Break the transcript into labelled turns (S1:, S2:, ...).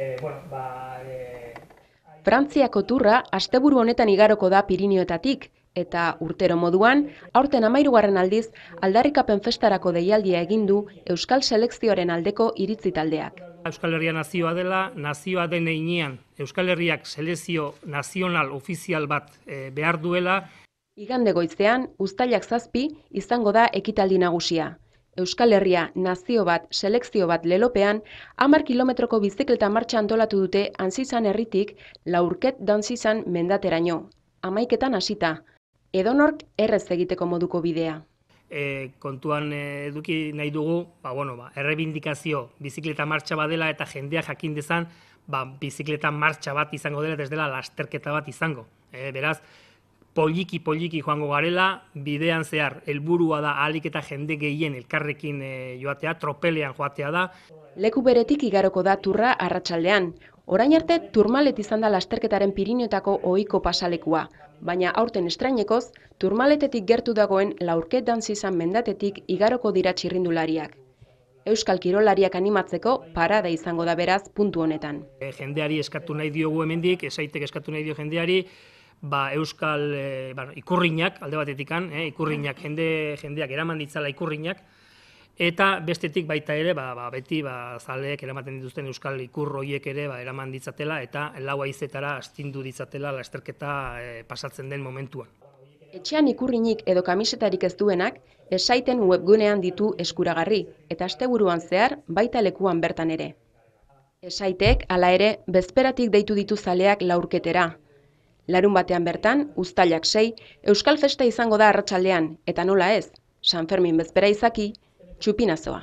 S1: Eh, ba, eh,
S2: Frantziako turra asteburu honetan igaroko da Pirinioetatik, eta urtero moduan aurten 13 aldiz aldarrikapen festarako deialdia egin du Euskal Selekzioaren aldeko iritzi taldeak.
S1: Euskal Herria nazioa dela, nazioa den einean Euskal Herriak selezio nazional ofizial bat eh, behar duela.
S2: goizean ustailak zazpi, izango da ekitaldi nagusia. Euskal Herria nazio bat, selekzio bat lelopean, amar kilometroko bizikleta martxa antolatu dute anzizan herritik laurket dantzizan mendateraino. Amaiketan hasita, edonork errez egiteko moduko bidea.
S1: E, kontuan e, eduki nahi dugu, ba, bueno, ba, errebindikazio bizikleta martxa bat dela eta jendeak jakin dezan, ba, bizikleta martxa bat izango dela, ez dela lasterketa bat izango. E, beraz, poliki poliki joango garela, bidean zehar helburua da alik eta jende gehien elkarrekin eh, joatea, tropelean joatea da.
S2: Leku beretik igaroko da turra arratsaldean. Orain arte turmalet izan da lasterketaren pirinioetako ohiko pasalekua, baina aurten estrainekoz, turmaletetik gertu dagoen laurket dantzizan mendatetik igaroko dira txirrindulariak. Euskal Kirolariak animatzeko parada izango da beraz puntu honetan.
S1: Eh, jendeari eskatu nahi diogu hemendik, esaitek eskatu nahi dio jendeari, ba, euskal e, ba, ikurriñak, alde batetik, e, eh, ikurriñak, jende, jendeak eraman ditzala ikurriñak, eta bestetik baita ere, ba, ba beti ba, zaleek eramaten dituzten euskal ikurroiek ere ba, eraman ditzatela, eta laua izetara astindu ditzatela lasterketa e, pasatzen den
S2: momentuan. Etxean ikurrinik edo kamisetarik ez duenak, esaiten webgunean ditu eskuragarri, eta asteburuan zehar baita lekuan bertan ere. Esaitek, hala ere, bezperatik deitu ditu zaleak laurketera, Larun batean bertan, Uztailak sei, Euskal Festa izango da arratsaldean eta nola ez, San Fermin bezpera izaki, txupinazoa.